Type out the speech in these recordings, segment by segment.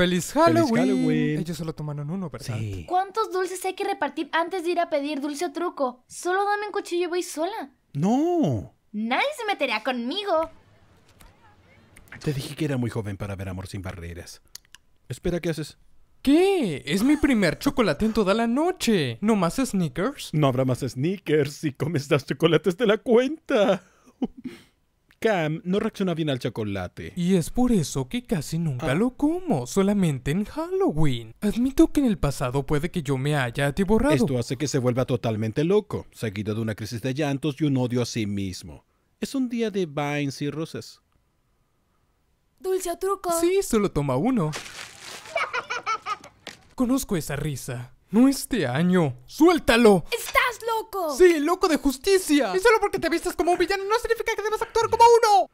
Feliz Halloween. Ellos solo tomaron uno, ¿verdad? Sí. ¿Cuántos dulces hay que repartir antes de ir a pedir dulce o truco? Solo dame un cuchillo y voy sola. No. Nadie se meterá conmigo. Te dije que era muy joven para ver amor sin barreras. Espera, ¿qué haces? ¿Qué? Es mi primer chocolate en toda la noche. ¿No más sneakers? No habrá más sneakers si comes las chocolates de la cuenta. Cam no reacciona bien al chocolate. Y es por eso que casi nunca ah. lo como, solamente en Halloween. Admito que en el pasado puede que yo me haya atiborrado. Esto hace que se vuelva totalmente loco, seguido de una crisis de llantos y un odio a sí mismo. Es un día de vines y rosas. Dulce o truco. Sí, solo toma uno. Conozco esa risa. No este año. ¡Suéltalo! ¡Está ¡Sí, loco de justicia! Y solo porque te vistas como un villano no significa que debas actuar como uno.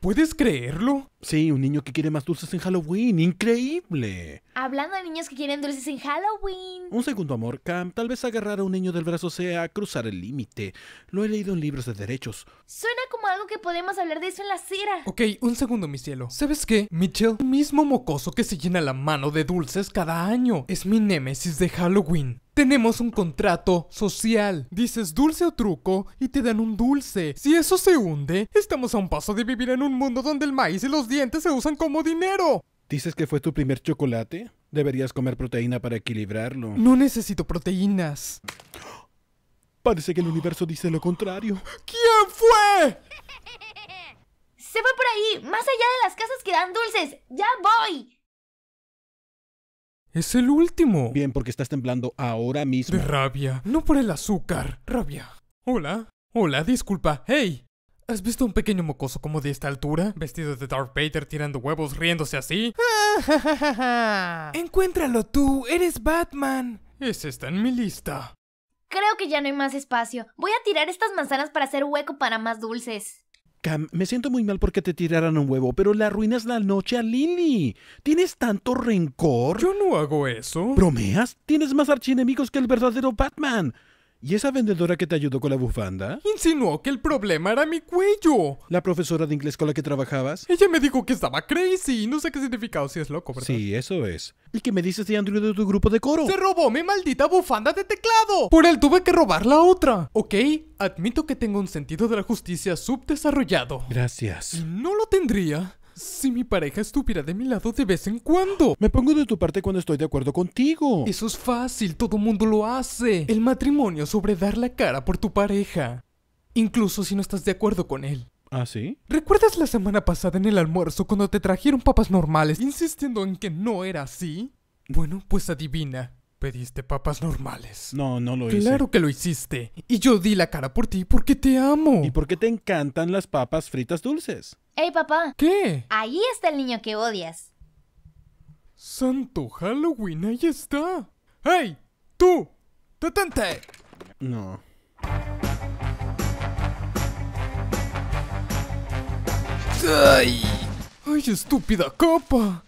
¿Puedes creerlo? Sí, un niño que quiere más dulces en Halloween. ¡Increíble! Hablando de niños que quieren dulces en Halloween. Un segundo, amor, Cam. Tal vez agarrar a un niño del brazo sea cruzar el límite. Lo he leído en libros de derechos. Suena como algo que podemos hablar de eso en la cera. Ok, un segundo, mi cielo. ¿Sabes qué? Mitchell, mismo mocoso que se llena la mano de dulces cada año, es mi némesis de Halloween. Tenemos un contrato social. Dices dulce o truco y te dan un dulce. Si eso se hunde, estamos a un paso de vivir en un mundo donde el maíz y los dientes se usan como dinero. ¿Dices que fue tu primer chocolate? Deberías comer proteína para equilibrarlo. No necesito proteínas. Parece que el universo dice lo contrario. ¿Quién fue? Se fue por ahí, más allá de las casas que dan dulces. ¡Ya voy! Es el último. Bien, porque estás temblando ahora mismo. De rabia. No por el azúcar. Rabia. Hola. Hola, disculpa. ¡Hey! ¿Has visto un pequeño mocoso como de esta altura? Vestido de Darth Vader tirando huevos, riéndose así. Encuéntralo tú, eres Batman. Ese está en mi lista. Creo que ya no hay más espacio. Voy a tirar estas manzanas para hacer hueco para más dulces. Cam, me siento muy mal porque te tiraran un huevo, pero le arruinas la noche a Lily. ¿Tienes tanto rencor? Yo no hago eso. ¿Bromeas? Tienes más archienemigos que el verdadero Batman. ¿Y esa vendedora que te ayudó con la bufanda? Insinuó que el problema era mi cuello. ¿La profesora de inglés con la que trabajabas? Ella me dijo que estaba crazy. No sé qué significado si es loco, ¿verdad? Sí, eso es. ¿Y qué me dices de Andrew de tu grupo de coro? ¡Se robó mi maldita bufanda de teclado! Por él tuve que robar la otra. Ok, admito que tengo un sentido de la justicia subdesarrollado. Gracias. No lo tendría si mi pareja estuviera de mi lado de vez en cuando. Me pongo de tu parte cuando estoy de acuerdo contigo. Eso es fácil, todo mundo lo hace. El matrimonio sobre dar la cara por tu pareja. Incluso si no estás de acuerdo con él. ¿Ah, sí? ¿Recuerdas la semana pasada en el almuerzo cuando te trajeron papas normales insistiendo en que no era así? Bueno, pues adivina. Pediste papas normales. No, no lo hice. Claro que lo hiciste. Y yo di la cara por ti porque te amo. ¿Y porque te encantan las papas fritas dulces? ¡Ey, papá! ¿Qué? Ahí está el niño que odias. Santo Halloween, ahí está. Ey, ¡Tú! ¡Detente! No. ¡Ay! ¡Ay, estúpida capa!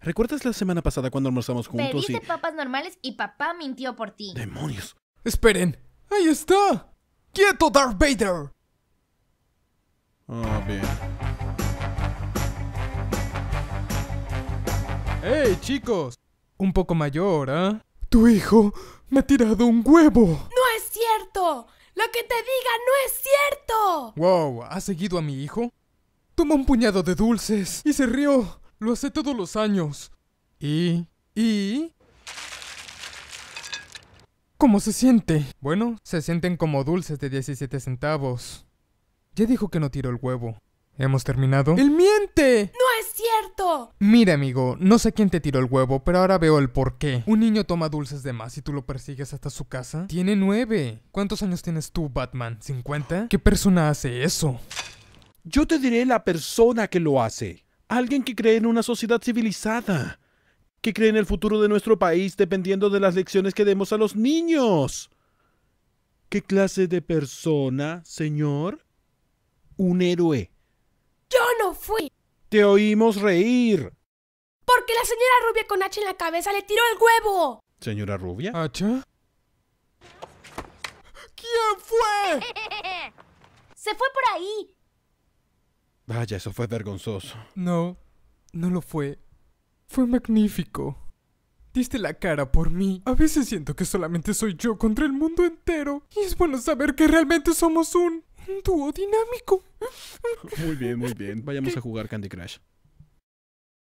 ¿recuerdas la semana pasada cuando almorzamos juntos Pediste y... papas normales y papá mintió por ti. ¡Demonios! ¡Esperen! ¡Ahí está! ¡Quieto, Darth Vader! Ah, bien. ¡Hey, chicos! Un poco mayor, ¿eh? ¡Tu hijo me ha tirado un huevo! ¡No es cierto! ¡Lo que te diga no es cierto! ¡Wow! ¿Has seguido a mi hijo? Tomó un puñado de dulces y se rió. Lo hace todos los años. ¿Y? ¿Y? ¿Cómo se siente? Bueno, se sienten como dulces de 17 centavos. Ya dijo que no tiró el huevo. ¿Hemos terminado? ¡Él miente! ¡No es cierto! Mira, amigo, no sé quién te tiró el huevo, pero ahora veo el por qué. Un niño toma dulces de más y tú lo persigues hasta su casa. Tiene nueve. ¿Cuántos años tienes tú, Batman? ¿50? ¿Qué persona hace eso? Yo te diré la persona que lo hace. Alguien que cree en una sociedad civilizada, que cree en el futuro de nuestro país dependiendo de las lecciones que demos a los niños. ¿Qué clase de persona, señor? Un héroe. Yo no fui. Te oímos reír. Porque la señora rubia con H en la cabeza le tiró el huevo. ¿Señora rubia? ¿Hacha? ¿Quién fue? Se fue por ahí. Vaya, eso fue vergonzoso. No, no lo fue. Fue magnífico. Diste la cara por mí. A veces siento que solamente soy yo contra el mundo entero. Y es bueno saber que realmente somos un, un dúo dinámico. Muy bien, muy bien. Vayamos a jugar Candy Crush.